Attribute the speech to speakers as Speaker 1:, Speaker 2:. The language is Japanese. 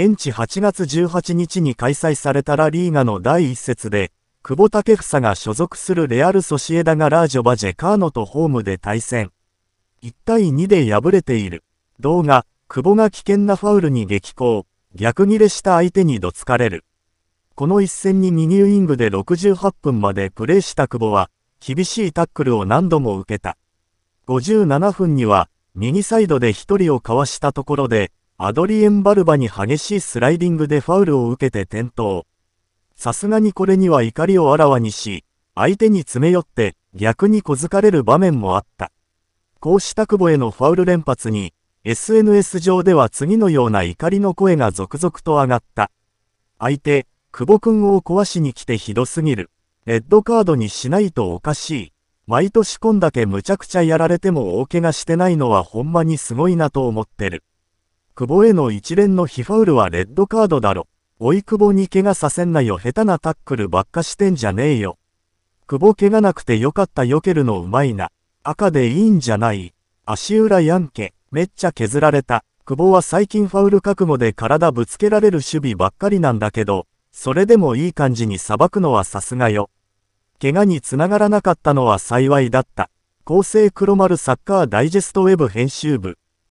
Speaker 1: 現地8月18日に開催されたラリーガの第1節で、久保建英が所属するレアル・ソシエダがラージョバ・ジェカーノとホームで対戦。1対2で敗れている。動画、久保が危険なファウルに激高、逆切れした相手にどつかれる。この一戦に右ウイングで68分までプレーした久保は、厳しいタックルを何度も受けた。57分には、右サイドで1人をかわしたところで、アドリエン・バルバに激しいスライディングでファウルを受けて転倒。さすがにこれには怒りをあらわにし、相手に詰め寄って逆に小づかれる場面もあった。こうした久保へのファウル連発に、SNS 上では次のような怒りの声が続々と上がった。相手、久保くんを壊しに来てひどすぎる。レッドカードにしないとおかしい。毎年こんだけむちゃくちゃやられても大怪我してないのはほんまにすごいなと思ってる。久保への一連の非ファウルはレッドカードだろ。おい久保に怪我させんなよ下手なタックルばっかしてんじゃねえよ。久保怪我なくてよかった避けるのうまいな。赤でいいんじゃない。足裏やんけ、めっちゃ削られた。久保は最近ファウル覚悟で体ぶつけられる守備ばっかりなんだけど、それでもいい感じに裁くのはさすがよ。怪我につながらなかったのは幸いだった。厚生黒丸サッカーダイジェストウェブ編集部。